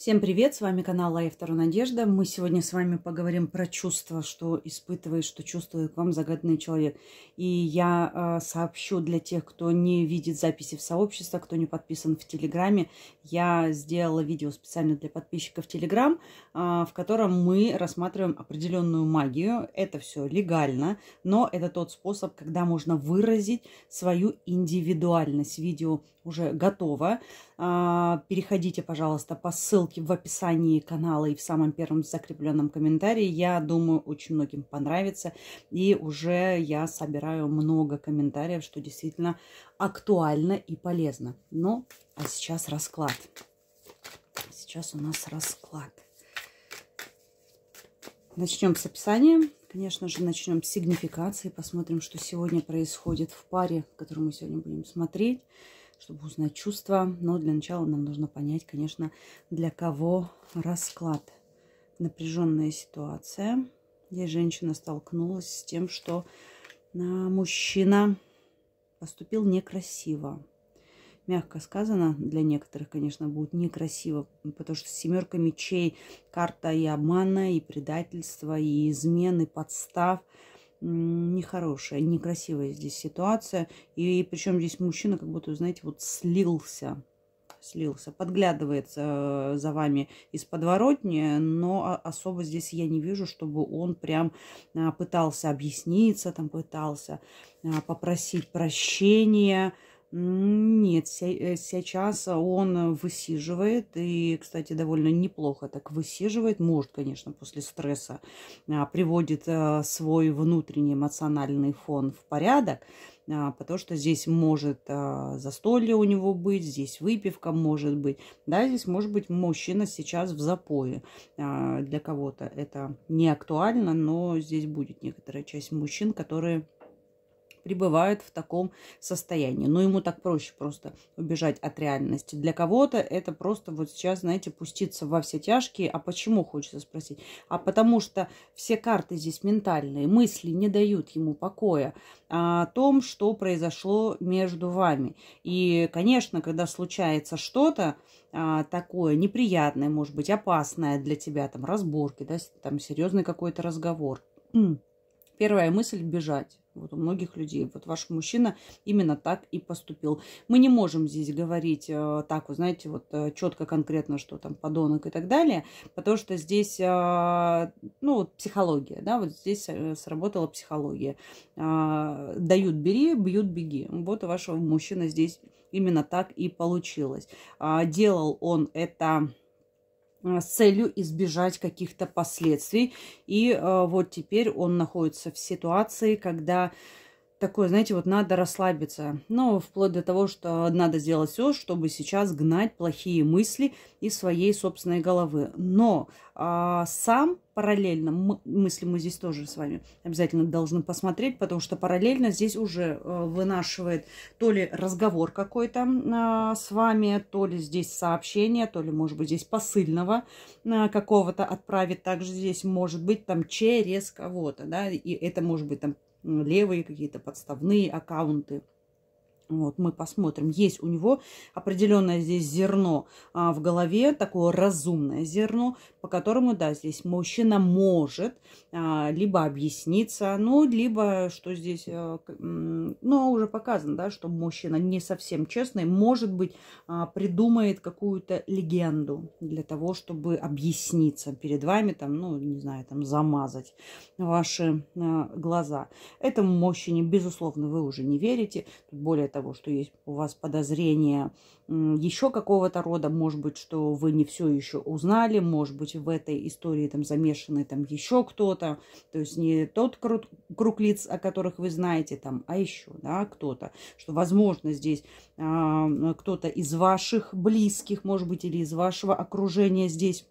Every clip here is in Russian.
Всем привет, с вами канал Лайф Таро Надежда. Мы сегодня с вами поговорим про чувства, что испытывает, что чувствует к вам загадный человек. И я э, сообщу для тех, кто не видит записи в сообществе, кто не подписан в Телеграме, я сделала видео специально для подписчиков Телеграм, э, в котором мы рассматриваем определенную магию. Это все легально, но это тот способ, когда можно выразить свою индивидуальность. Видео уже готово. А, переходите, пожалуйста, по ссылке в описании канала и в самом первом закрепленном комментарии. Я думаю, очень многим понравится. И уже я собираю много комментариев, что действительно актуально и полезно. Ну, а сейчас расклад. Сейчас у нас расклад. Начнем с описания. Конечно же, начнем с сигнификации. Посмотрим, что сегодня происходит в паре, которую мы сегодня будем смотреть чтобы узнать чувства. Но для начала нам нужно понять, конечно, для кого расклад. Напряженная ситуация, где женщина столкнулась с тем, что а, мужчина поступил некрасиво. Мягко сказано, для некоторых, конечно, будет некрасиво, потому что семерка мечей, карта и обмана, и предательства, и измены, подстав – нехорошая, некрасивая здесь ситуация. И причем здесь мужчина как будто, знаете, вот слился, слился, подглядывается э, за вами из подворотни, но особо здесь я не вижу, чтобы он прям э, пытался объясниться, там пытался э, попросить прощения, нет, э, сейчас он высиживает, и, кстати, довольно неплохо так высиживает. Может, конечно, после стресса а, приводит э, свой внутренний эмоциональный фон в порядок, а, потому что здесь может а, застолье у него быть, здесь выпивка может быть. Да, здесь может быть мужчина сейчас в запое. Для кого-то это не актуально, но здесь будет некоторая часть мужчин, которые пребывают в таком состоянии. Но ну, ему так проще просто убежать от реальности. Для кого-то это просто вот сейчас, знаете, пуститься во все тяжкие. А почему, хочется спросить? А потому что все карты здесь ментальные, мысли не дают ему покоя о том, что произошло между вами. И, конечно, когда случается что-то, а, такое неприятное, может быть, опасное для тебя, там разборки, да, там серьезный какой-то разговор. Первая мысль бежать. Вот у многих людей. Вот ваш мужчина именно так и поступил. Мы не можем здесь говорить э, так, вы знаете, вот э, четко, конкретно, что там подонок и так далее, потому что здесь, э, ну, психология, да, вот здесь э, сработала психология. Э, дают бери, бьют беги. Вот у вашего мужчины здесь именно так и получилось. Э, делал он это Э, с целью избежать каких-то последствий. И э, вот теперь он находится в ситуации, когда такое, знаете, вот надо расслабиться. но ну, вплоть до того, что надо сделать все, чтобы сейчас гнать плохие мысли из своей собственной головы. Но а, сам параллельно, мысли мы здесь тоже с вами обязательно должны посмотреть, потому что параллельно здесь уже а, вынашивает то ли разговор какой-то а, с вами, то ли здесь сообщение, то ли, может быть, здесь посыльного а, какого-то отправит. Также здесь может быть там через кого-то, да, и это может быть там левые какие-то подставные аккаунты. Вот мы посмотрим. Есть у него определенное здесь зерно а, в голове, такое разумное зерно, по которому, да, здесь мужчина может а, либо объясниться, ну, либо, что здесь, э, ну, а, ну, уже показано, да, что мужчина не совсем честный, может быть, а, придумает какую-то легенду для того, чтобы объясниться перед вами, там, ну, не знаю, там, замазать ваши а, глаза. Этому мужчине, безусловно, вы уже не верите. Более того, того, что есть у вас подозрения еще какого-то рода, может быть, что вы не все еще узнали, может быть, в этой истории там замешаны там еще кто-то, то есть не тот круг, круг лиц, о которых вы знаете там, а еще, да, кто-то, что, возможно, здесь а, кто-то из ваших близких, может быть, или из вашего окружения здесь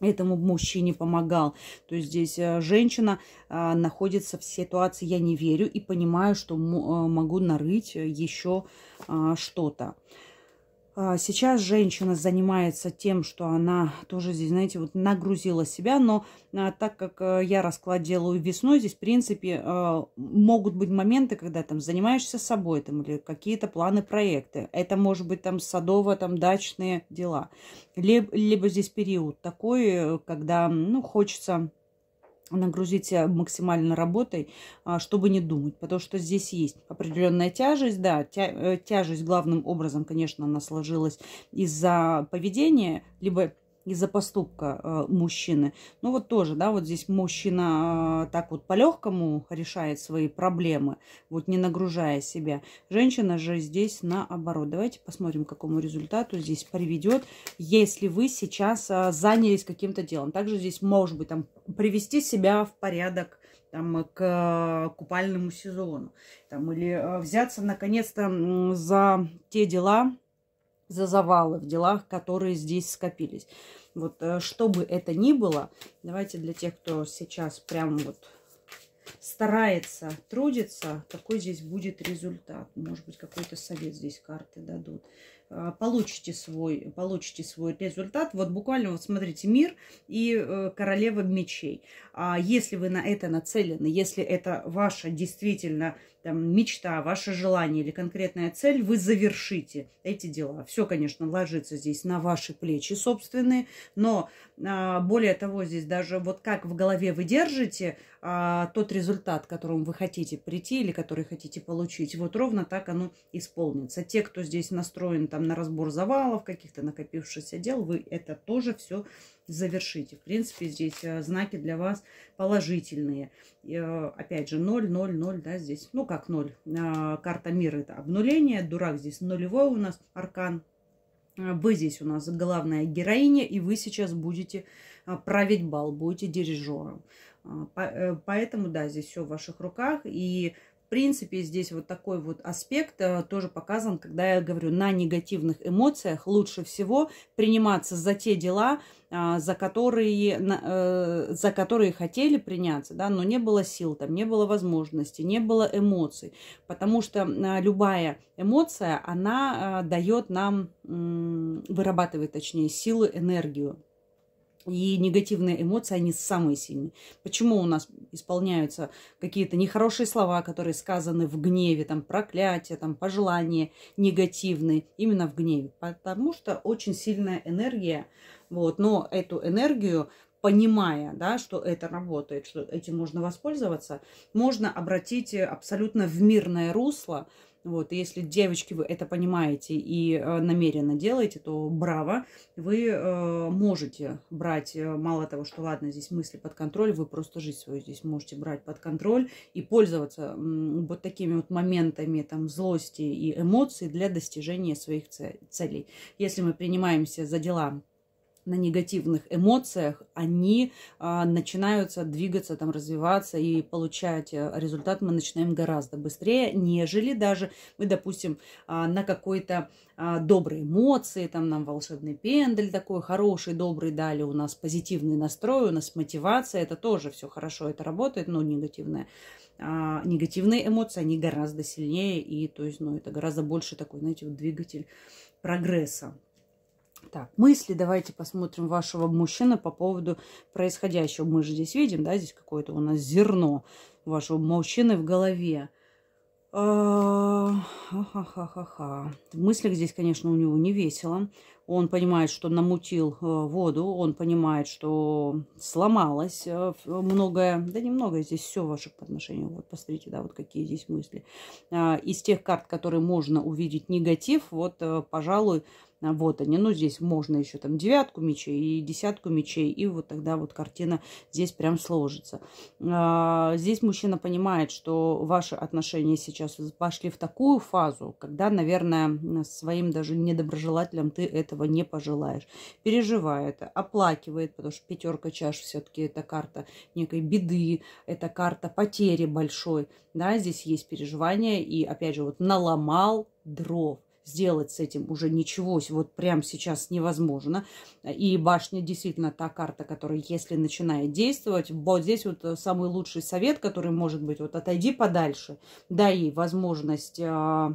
этому мужчине помогал. То есть здесь э, женщина э, находится в ситуации «я не верю» и понимаю, что э, могу нарыть еще что-то. А, сейчас женщина занимается тем, что она тоже здесь, знаете, вот нагрузила себя, но а, так как э, я расклад делаю весной, здесь, в принципе, а, могут быть моменты, когда там занимаешься собой, там, или какие-то планы, проекты. Это может быть там садово, там, дачные дела. Либо, либо здесь период такой, э, когда, ну, хочется нагрузить себя э, максимально работой, а, чтобы не думать, потому что здесь есть определенная тяжесть, да, тя, э, тяжесть главным образом, конечно, она сложилась из-за поведения, либо из-за поступка э, мужчины. Ну вот тоже, да, вот здесь мужчина э, так вот по-легкому решает свои проблемы, вот не нагружая себя. Женщина же здесь наоборот. Давайте посмотрим, к какому результату здесь приведет, если вы сейчас э, занялись каким-то делом. Также здесь, может быть, там привести себя в порядок, там, к купальному сезону. Там, или взяться наконец-то за те дела, за завалы в делах, которые здесь скопились. Вот э, что бы это ни было, давайте для тех, кто сейчас прям вот старается, трудится, какой здесь будет результат. Может быть, какой-то совет здесь карты дадут. Э, получите свой, получите свой результат. Вот буквально, вот смотрите, мир и э, королева мечей. А если вы на это нацелены, если это ваша действительно там, мечта, ваше желание или конкретная цель, вы завершите эти дела. Все, конечно, ложится здесь на ваши плечи собственные, но а, более того, здесь даже вот как в голове вы держите а, тот результат, к которому вы хотите прийти или который хотите получить, вот ровно так оно исполнится. Те, кто здесь настроен там на разбор завалов, каких-то накопившихся дел, вы это тоже все завершите. В принципе, здесь э, знаки для вас положительные. Э, опять же, 0, 0, 0, да, здесь, ну как 0. А, карта мира – это обнуление, дурак здесь нулевой у нас аркан. А, вы здесь у нас главная героиня, и вы сейчас будете а, править бал, будете дирижером. Э, поэтому, да, здесь все в ваших руках. И в принципе, здесь вот такой вот аспект э, тоже показан, когда я говорю, на негативных эмоциях лучше всего приниматься за те дела, а, за которые, э, за которые хотели приняться, да, но не было сил, там не было возможности, не было эмоций, потому что а, любая эмоция, она а, дает нам, вырабатывает, точнее, силы, энергию. И негативные эмоции, они самые сильные. Почему у нас исполняются какие-то нехорошие слова, которые сказаны в гневе, там проклятие, там пожелания негативные, именно в гневе? Потому что очень сильная энергия, вот, но эту энергию понимая, да, что это работает, что этим можно воспользоваться, можно обратить э, абсолютно в мирное русло, вот, и если девочки вы это понимаете и э, намеренно делаете, то браво, вы э, можете брать, э, мало того, что ладно, здесь мысли под контроль, вы просто жизнь свою здесь можете брать под контроль и пользоваться м, вот такими вот моментами там злости и эмоций для достижения своих целей. Если мы принимаемся за дела на негативных эмоциях, они а, начинаются двигаться, там, развиваться и получать э, результат мы начинаем гораздо быстрее, нежели даже мы, допустим, а, на какой-то а, доброй эмоции, там нам волшебный пендель такой хороший, добрый дали, у нас позитивный настрой, у нас мотивация, это тоже все хорошо, это работает, но негативная а, негативные эмоции, они гораздо сильнее, и то есть, ну, это гораздо больше такой, знаете, вот двигатель прогресса. Так, мысли давайте посмотрим вашего мужчины по поводу происходящего. Мы же здесь видим, да, здесь какое-то у нас зерно вашего мужчины в голове. А, Ха-ха-ха-ха. В мыслях здесь, конечно, у него не весело. Он понимает, что намутил э, воду, он понимает, что сломалось э, многое, да немного здесь все в ваших отношениях. Вот посмотрите, да, вот какие здесь мысли. А, из тех карт, которые можно увидеть негатив, вот, э, пожалуй, вот они. Ну, здесь можно еще там девятку мечей и десятку мечей. И вот тогда вот картина здесь прям сложится. А, здесь мужчина понимает, что ваши отношения сейчас пошли в такую фазу, когда, наверное, своим даже недоброжелателям ты этого не пожелаешь. Переживает, оплакивает, потому что пятерка чаш все-таки это карта некой беды, это карта потери большой. Да, здесь есть переживания и, опять же, вот наломал дров сделать с этим уже ничего вот прямо сейчас невозможно. И башня действительно та карта, которая, если начинает действовать, вот здесь вот э, самый лучший совет, который может быть, вот отойди подальше, дай ей возможность а,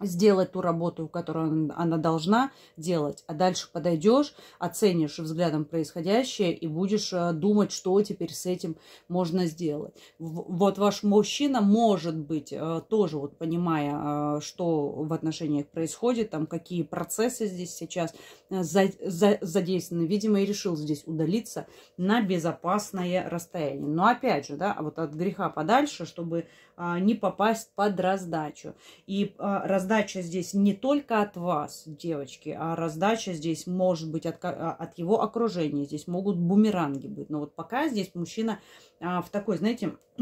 сделать ту работу, которую она должна делать, а дальше подойдешь, оценишь взглядом происходящее и будешь э, думать, что теперь с этим можно сделать. Вот ваш мужчина может быть э, тоже, вот понимая, э, что в отношениях происходит, там какие процессы здесь сейчас задействованы, видимо, и решил здесь удалиться на безопасное расстояние. Но опять же, да, вот от греха подальше, чтобы не попасть под раздачу. И раздача раздача здесь не только от вас, девочки, а раздача здесь может быть от, а, от его окружения. Здесь могут бумеранги быть. Но вот пока здесь мужчина а, в такой, знаете,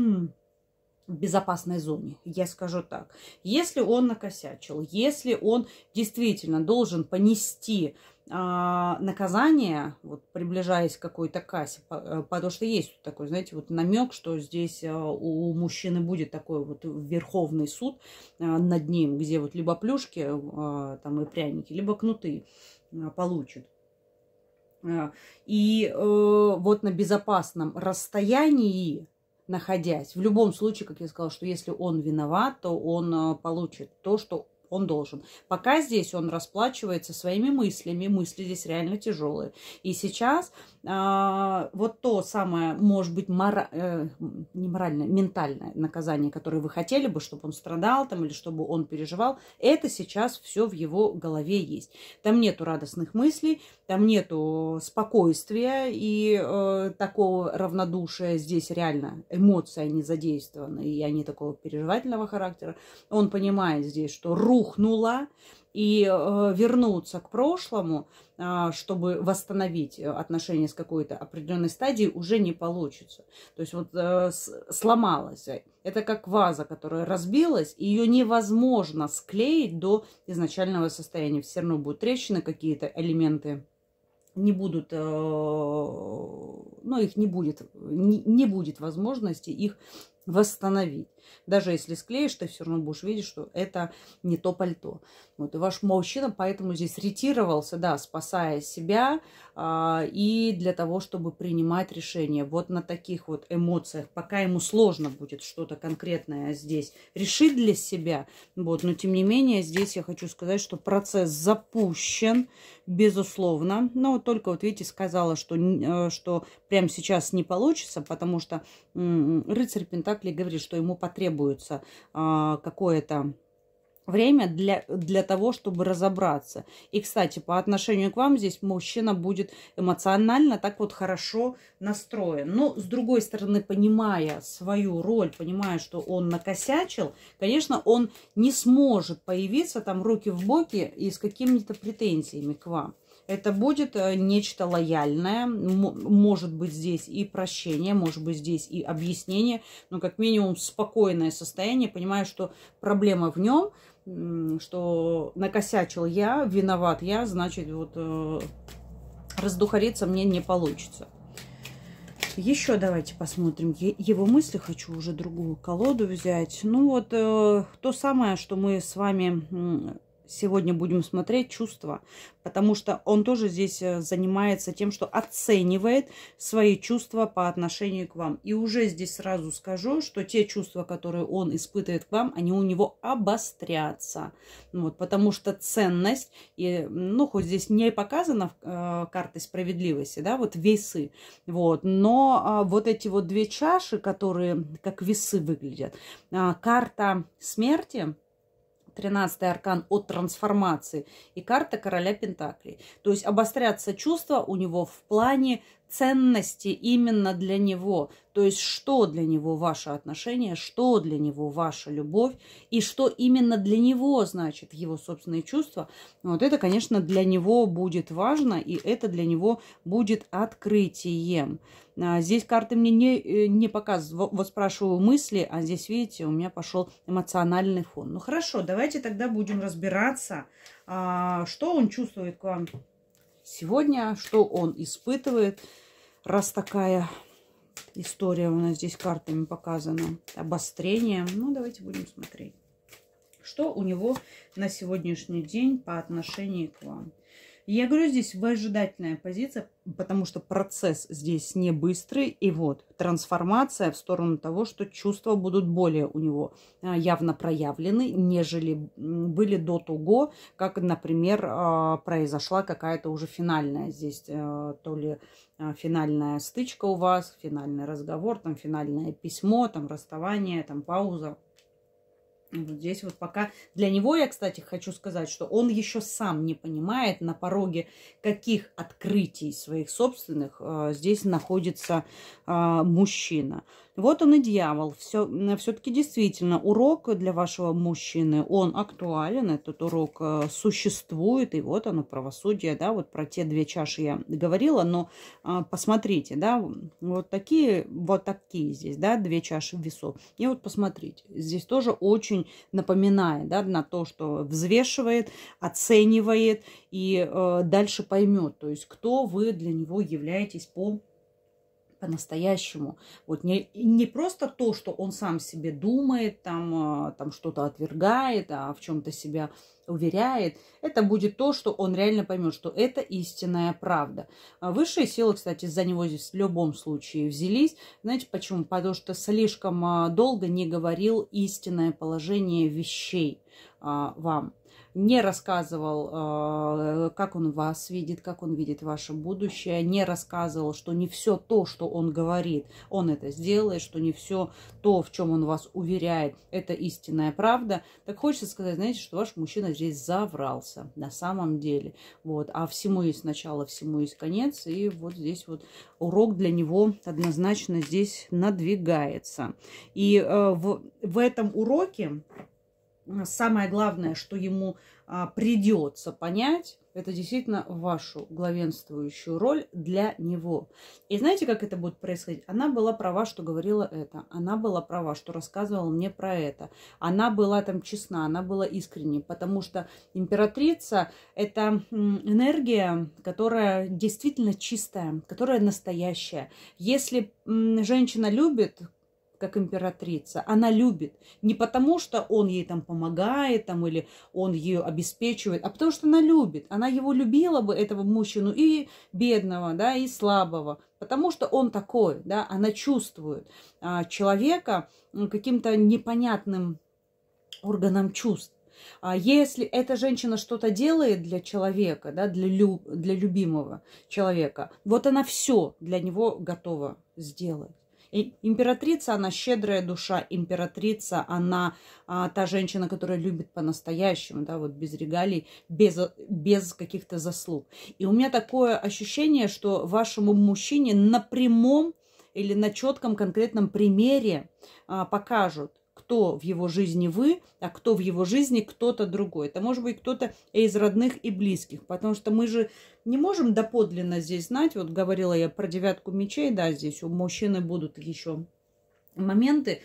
безопасной зоне, я скажу так. Если он накосячил, если он действительно должен понести а, наказание, вот приближаясь к какой-то кассе, э, потому что есть такой, знаете, вот намек, что здесь э, у мужчины будет такой вот верховный суд а, над ним, где вот либо плюшки а, там и пряники, либо кнуты получат. И э, вот на безопасном расстоянии находясь, в любом случае, как я сказала, что если он виноват, то он получит то, что он должен. Пока здесь он расплачивается своими мыслями, мысли здесь реально тяжелые. И сейчас э, вот то самое, может быть, мора... э, не моральное, ментальное наказание, которое вы хотели бы, чтобы он страдал там или чтобы он переживал, это сейчас все в его голове есть. Там нету радостных мыслей, там нету спокойствия и э, такого равнодушия. Здесь реально эмоции, не задействованы, и они такого переживательного характера. Он понимает здесь, что ру рухнула, и э, вернуться к прошлому, а, чтобы восстановить э, отношения с какой-то определенной стадией, уже не получится. То есть вот э, сломалась. Это как ваза, которая разбилась, и ее невозможно склеить до изначального состояния. Все равно будут трещины, какие-то элементы не будут, ну, их не будет, не, не будет возможности их восстановить. Даже если склеишь, ты все равно будешь видеть, что это не то пальто. Вот, и ваш мужчина поэтому здесь ретировался, да, спасая себя а, и для того, чтобы принимать решение. Вот на таких вот эмоциях, пока ему сложно будет что-то конкретное здесь решить для себя. Вот, но тем не менее, здесь я хочу сказать, что процесс запущен, безусловно. Но только вот видите, сказала, что, э, что прямо сейчас не получится, потому что рыцарь Пентак Оракли говорит, что ему потребуется а, какое-то время для, для того, чтобы разобраться. И, кстати, по отношению к вам здесь мужчина будет эмоционально так вот хорошо настроен. Но, с другой стороны, понимая свою роль, понимая, что он накосячил, конечно, он не сможет появиться там руки в боки и с какими-то претензиями к вам. Это будет э, нечто лояльное. Может быть здесь и прощение, может быть здесь и объяснение, но как минимум спокойное состояние, понимая, что проблема в нем, что накосячил я, виноват я, значит вот э, раздухариться мне не получится. Еще давайте посмотрим. Его мысли хочу уже другую колоду взять. Ну вот э, то самое, что мы с вами сегодня будем смотреть чувства, потому что он тоже здесь э, занимается тем, что оценивает свои чувства по отношению к вам. И уже здесь сразу скажу, что те чувства, которые он испытывает к вам, они у него обострятся. Ну вот, потому что ценность, и, ну, хоть здесь не показано э, карты справедливости, да, вот весы, вот, но э, вот эти вот две чаши, которые как весы выглядят, э, карта смерти – 13 аркан от трансформации и карта короля Пентаклей. То есть обострятся чувства у него в плане ценности именно для него. То есть, что для него ваше отношение, что для него ваша любовь и что именно для него значит его собственные чувства. Вот это, конечно, для него будет важно и это для него будет открытием. А здесь карты мне не, э, не показывают, вот спрашиваю мысли, а здесь, видите, у меня пошел эмоциональный фон. Ну хорошо, давайте тогда будем разбираться, а, что он чувствует к вам сегодня, что он испытывает, раз такая история у нас здесь картами показана, обострение. Ну, давайте будем смотреть, что у него на сегодняшний день по отношению к вам я говорю, здесь выжидательная позиция, потому что процесс здесь не быстрый. И вот трансформация в сторону того, что чувства будут более у него а, явно проявлены, нежели были до туго, как, например, а, произошла какая-то уже финальная здесь, э, то ли а, финальная стычка у вас, финальный разговор, там финальное письмо, там расставание, там пауза вот здесь вот пока для него, я, кстати, хочу сказать, что он еще сам не понимает, на пороге каких открытий своих собственных э, здесь находится э, мужчина. Вот он и дьявол. Все, все-таки действительно урок для вашего мужчины, он актуален, этот урок э, существует, и вот оно, правосудие, да, вот про те две чаши я говорила, но а, посмотрите, да, вот такие, вот такие здесь, да, две чаши весов. И вот посмотрите, здесь тоже очень напоминает, да, на то, что взвешивает, оценивает и э, дальше поймет, то есть кто вы для него являетесь по по-настоящему. Вот не, не просто то, что он сам себе думает, там, а, там что-то отвергает, а в чем-то себя уверяет. Это будет то, что он реально поймет, что это истинная правда. А высшие силы, кстати, за него здесь в любом случае взялись. Знаете почему? Потому что слишком а, долго не говорил истинное положение вещей вам не рассказывал, э, как он вас видит, как он видит ваше будущее, не рассказывал, что не все то, что он говорит, он это сделает, что не все то, в чем он вас уверяет, это истинная правда, так хочется сказать, знаете, что ваш мужчина здесь заврался на самом деле. Вот. А всему есть начало, всему есть конец, и вот здесь вот урок для него однозначно здесь надвигается. И э, в, в этом уроке самое главное, что ему а, придется понять, это действительно вашу главенствующую роль для него. И знаете, как это будет происходить? Она была права, что говорила это. Она была права, что рассказывала мне про это. Она была там честна, она была искренней, потому что императрица – это энергия, которая действительно чистая, которая настоящая. Если женщина любит как императрица. Она любит. Не потому, что он ей там помогает там, или он ее обеспечивает, а потому, что она любит. Она его любила бы, этого мужчину, и бедного, да, и слабого. Потому что он такой, да, она чувствует а, человека каким-то непонятным органом чувств. А если эта женщина что-то делает для человека, да, для, лю, для любимого человека, вот она все для него готова сделать. И императрица, она щедрая душа, императрица, она а, та женщина, которая любит по-настоящему, да, вот без регалий, без, без каких-то заслуг. И у меня такое ощущение, что вашему мужчине на прямом или на четком конкретном примере а, покажут, кто в его жизни вы, а кто в его жизни кто-то другой. Это может быть кто-то из родных и близких, потому что мы же не можем доподлинно здесь знать. Вот говорила я про девятку мечей, да, здесь у мужчины будут еще моменты,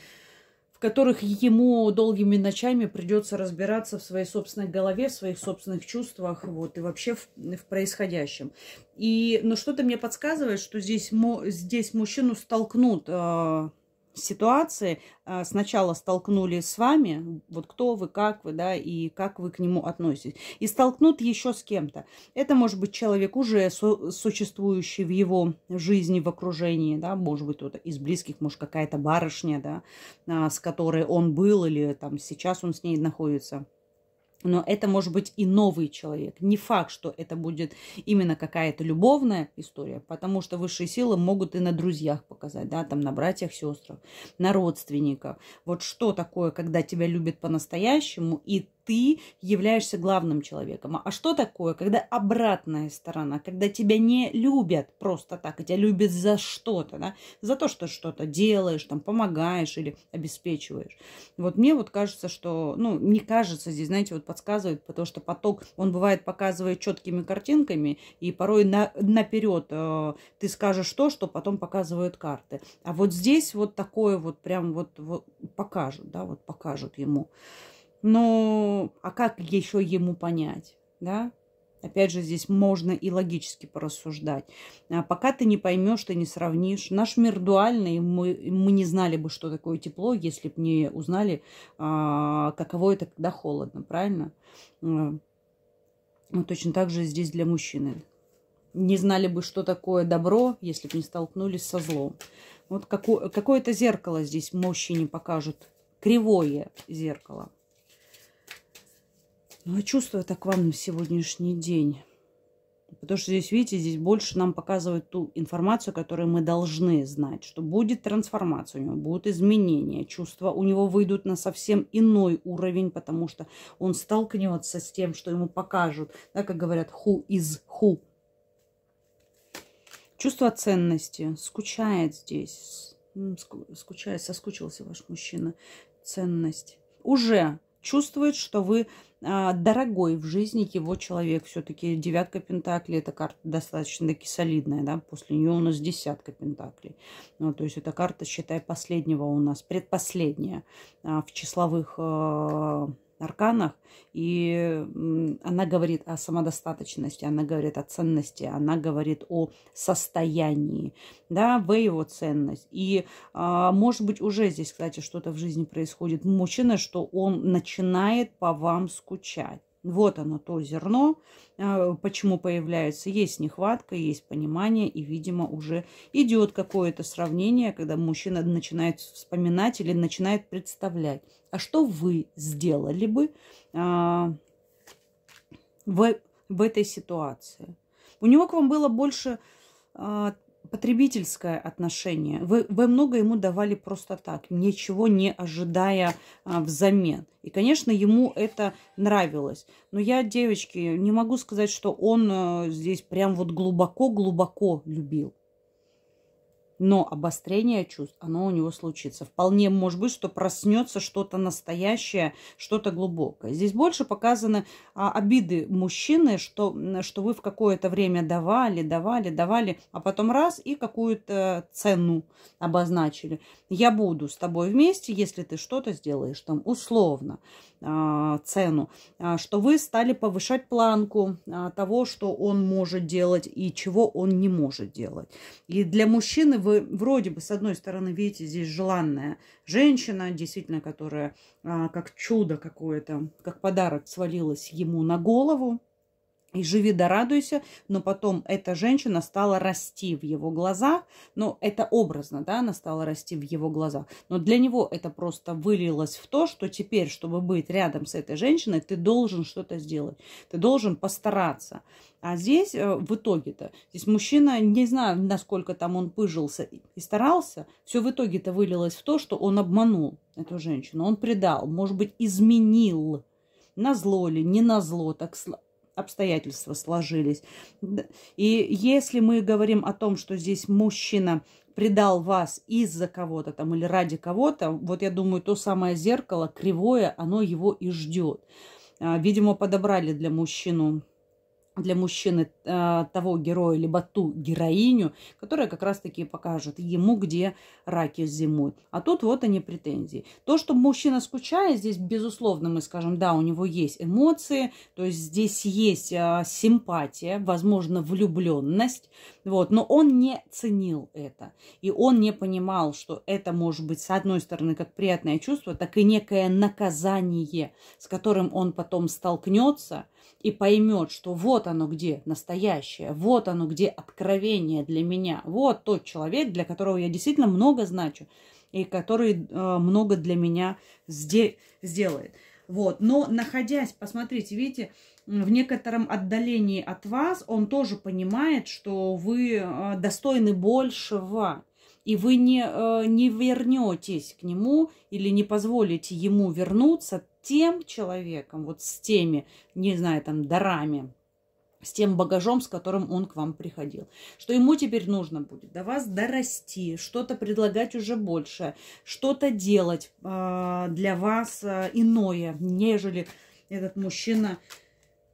в которых ему долгими ночами придется разбираться в своей собственной голове, в своих собственных чувствах, вот, и вообще в, в происходящем. И, но что-то мне подсказывает, что здесь, здесь мужчину столкнут а, ситуации э, сначала столкнули с вами, вот кто вы, как вы, да, и как вы к нему относитесь. И столкнут еще с кем-то. Это может быть человек, уже существующий в его жизни, в окружении, да, может быть, кто-то из близких, может, какая-то барышня, да, а, с которой он был или там сейчас он с ней находится – но это может быть и новый человек. Не факт, что это будет именно какая-то любовная история, потому что высшие силы могут и на друзьях показать, да, там на братьях, сестрах, на родственниках. Вот что такое, когда тебя любят по-настоящему, и ты являешься главным человеком. А что такое, когда обратная сторона, когда тебя не любят просто так, а тебя любят за что-то, да? за то, что что-то делаешь, там, помогаешь или обеспечиваешь. Вот мне вот кажется, что, ну, не кажется, здесь, знаете, вот подсказывает, потому что поток, он бывает показывает четкими картинками, и порой на, наперед э, ты скажешь то, что потом показывают карты. А вот здесь вот такое вот прям вот, вот покажут, да, вот покажут ему. Но ну, а как еще ему понять, да? Опять же, здесь можно и логически порассуждать. А пока ты не поймешь, ты не сравнишь. Наш мир дуальный, мы, мы не знали бы, что такое тепло, если бы не узнали, а, каково это, когда холодно, правильно? Ну, точно так же здесь для мужчины. Не знали бы, что такое добро, если бы не столкнулись со злом. Вот какое-то зеркало здесь мужчине покажут, кривое зеркало. Ну, а чувство это к вам на сегодняшний день. Потому что здесь, видите, здесь больше нам показывают ту информацию, которую мы должны знать, что будет трансформация у него, будут изменения, чувства у него выйдут на совсем иной уровень, потому что он столкнется с тем, что ему покажут, да, как говорят, ху из ху. Чувство ценности, скучает здесь, скучает, соскучился ваш мужчина, ценность. Уже чувствует, что вы а, дорогой в жизни его человек. Все-таки девятка пентаклей – это карта достаточно-таки солидная, да, после нее у нас десятка пентаклей. Ну, то есть эта карта, считай, последнего у нас, предпоследняя а, в числовых а, арканах, и она говорит о самодостаточности, она говорит о ценности, она говорит о состоянии, да, в его ценность. И, а, может быть, уже здесь, кстати, что-то в жизни происходит мужчина, что он начинает по вам скучать. Вот оно, то зерно, а, почему появляется. Есть нехватка, есть понимание, и, видимо, уже идет какое-то сравнение, когда мужчина начинает вспоминать или начинает представлять. А что вы сделали бы а, в, в этой ситуации? У него к вам было больше а, потребительское отношение. Вы, вы много ему давали просто так, ничего не ожидая а, взамен. И, конечно, ему это нравилось. Но я, девочки, не могу сказать, что он а, здесь прям вот глубоко-глубоко любил но обострение чувств, оно у него случится. Вполне может быть, что проснется что-то настоящее, что-то глубокое. Здесь больше показаны а, обиды мужчины, что, что вы в какое-то время давали, давали, давали, а потом раз и какую-то цену обозначили. Я буду с тобой вместе, если ты что-то сделаешь там условно. А, цену, а, что вы стали повышать планку а, того, что он может делать и чего он не может делать. И для мужчины вы вроде бы, с одной стороны, видите, здесь желанная женщина, действительно, которая как чудо какое-то, как подарок свалилась ему на голову, и живи да радуйся, но потом эта женщина стала расти в его глазах, но ну, это образно, да, она стала расти в его глазах, но для него это просто вылилось в то, что теперь, чтобы быть рядом с этой женщиной, ты должен что-то сделать, ты должен постараться. А здесь э, в итоге-то, здесь мужчина, не знаю, насколько там он пыжился и старался, все в итоге-то вылилось в то, что он обманул эту женщину, он предал, может быть, изменил на зло ли не на зло, так обстоятельства сложились. И если мы говорим о том, что здесь мужчина предал вас из-за кого-то там или ради кого-то, вот я думаю, то самое зеркало кривое, оно его и ждет. А, видимо, подобрали для мужчину для мужчины э, того героя, либо ту героиню, которая как раз-таки покажет ему, где раки зимуют. А тут вот они претензии. То, что мужчина скучает, здесь, безусловно, мы скажем, да, у него есть эмоции, то есть здесь есть э, симпатия, возможно, влюбленность, вот, но он не ценил это. И он не понимал, что это может быть, с одной стороны, как приятное чувство, так и некое наказание, с которым он потом столкнется – и поймет, что вот оно где настоящее, вот оно где откровение для меня, вот тот человек, для которого я действительно много значу и который э, много для меня сде сделает. Вот. Но находясь, посмотрите, видите, в некотором отдалении от вас, он тоже понимает, что вы э, достойны большего и вы не, э, не вернетесь к нему или не позволите ему вернуться тем человеком, вот с теми, не знаю, там, дарами, с тем багажом, с которым он к вам приходил. Что ему теперь нужно будет до вас дорасти, что-то предлагать уже больше, что-то делать э, для вас э, иное, нежели этот мужчина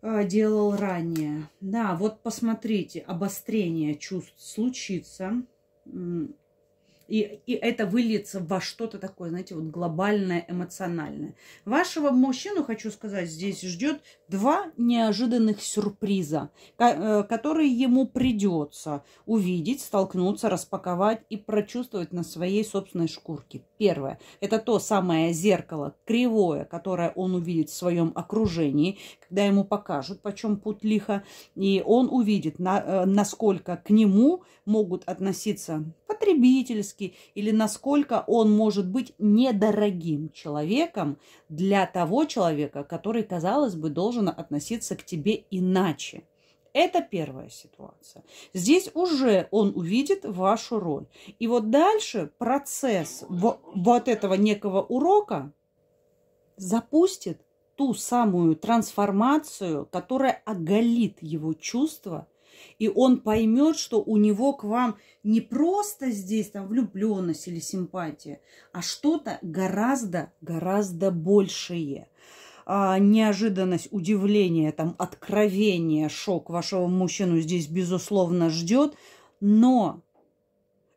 э, делал ранее. Да, вот посмотрите, обострение чувств случится. И, и это выльется во что-то такое, знаете, вот глобальное, эмоциональное. Вашего мужчину, хочу сказать, здесь ждет два неожиданных сюрприза, э, которые ему придется увидеть, столкнуться, распаковать и прочувствовать на своей собственной шкурке. Первое – это то самое зеркало кривое, которое он увидит в своем окружении, когда ему покажут, почем путь лихо, и он увидит, на, э, насколько к нему могут относиться потребительски, человеческий или насколько он может быть недорогим человеком для того человека, который, казалось бы, должен относиться к тебе иначе. Это первая ситуация. Здесь уже он увидит вашу роль. И вот дальше процесс вот этого некого урока запустит ту самую трансформацию, которая оголит его чувства и он поймет, что у него к вам не просто здесь там влюбленность или симпатия, а что-то гораздо, гораздо большее а, неожиданность, удивление, там, откровение, шок вашего мужчину здесь, безусловно, ждет. Но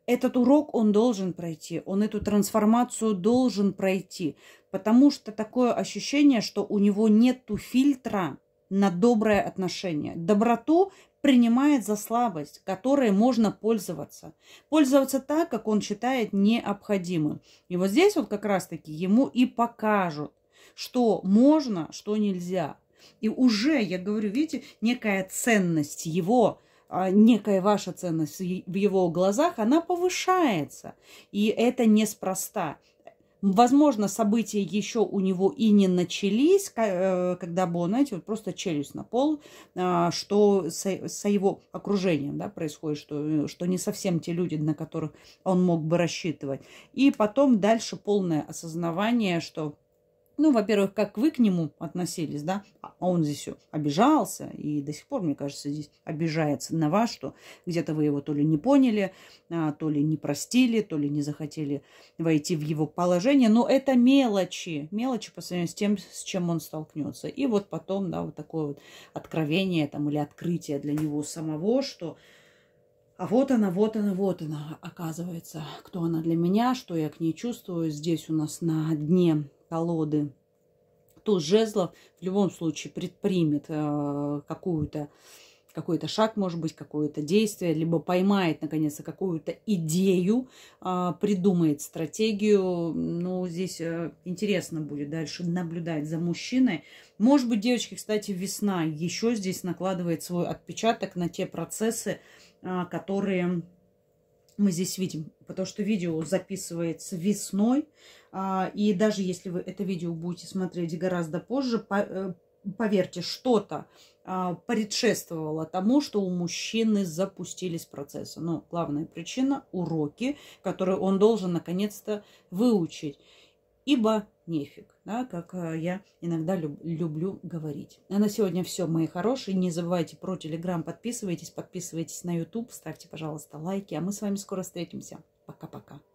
этот урок он должен пройти, он эту трансформацию должен пройти, потому что такое ощущение, что у него нет фильтра на доброе отношение. Доброту принимает за слабость, которой можно пользоваться. Пользоваться так, как он считает необходимым. И вот здесь вот как раз-таки ему и покажут, что можно, что нельзя. И уже, я говорю, видите, некая ценность его, а, некая ваша ценность в его глазах, она повышается. И это неспроста. Возможно, события еще у него и не начались, э, когда бы он, знаете, вот просто челюсть на пол, а, что со его окружением да, происходит, что, э, что не совсем те люди, на которых он мог бы рассчитывать. И потом дальше полное осознавание, что ну, во-первых, как вы к нему относились, да, а он здесь все обижался, и до сих пор, мне кажется, здесь обижается на вас, что где-то вы его то ли не поняли, а, то ли не простили, то ли не захотели войти в его положение, но это мелочи, мелочи по сравнению с тем, с чем он столкнется. И вот потом, да, вот такое вот откровение там или открытие для него самого, что а вот она, вот она, вот она, оказывается, кто она для меня, что я к ней чувствую. Здесь у нас на дне колоды, то жезлов в любом случае предпримет э, какую-то какой-то шаг, может быть, какое-то действие, либо поймает, наконец-то, какую-то идею, э, придумает стратегию. Ну, здесь э, интересно будет дальше наблюдать за мужчиной. Может быть, девочки, кстати, весна еще здесь накладывает свой отпечаток на те процессы, которые мы здесь видим. Потому что видео записывается весной, а, и даже если вы это видео будете смотреть гораздо позже, э, поверьте, что-то а, предшествовало тому, что у мужчины запустились процессы. Но главная причина – уроки, которые он должен наконец-то выучить. Ибо нефиг, да, как э, я иногда люб, люблю говорить. А на сегодня все, мои хорошие. Не забывайте про Телеграм, подписывайтесь, подписывайтесь на YouTube, ставьте, пожалуйста, лайки. А мы с вами скоро встретимся. Пока-пока.